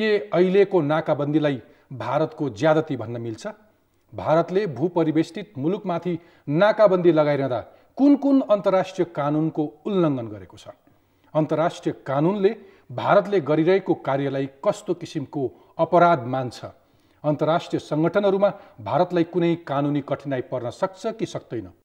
के अहिलेको नाकाबन्दीलाई भारतको ज्यादती भन्न मिल्छ भारतले भूपरिवेष्टित मुलुकमाथि नाकाबन्दी लगाइरहँदा कुन कुन अन्तर्राष्ट्रिय कानुनको उल्लङ्घन गरेको छ अन्तर्राष्ट्रिय कानुनले भारतले गरिरहेको कार्यलाई कस्तो किसिमको अपराध मान्छ अन्तर्राष्ट्रिय सङ्गठनहरूमा भारतलाई कुनै कानुनी कठिनाई पर्न सक्छ कि सक्दैन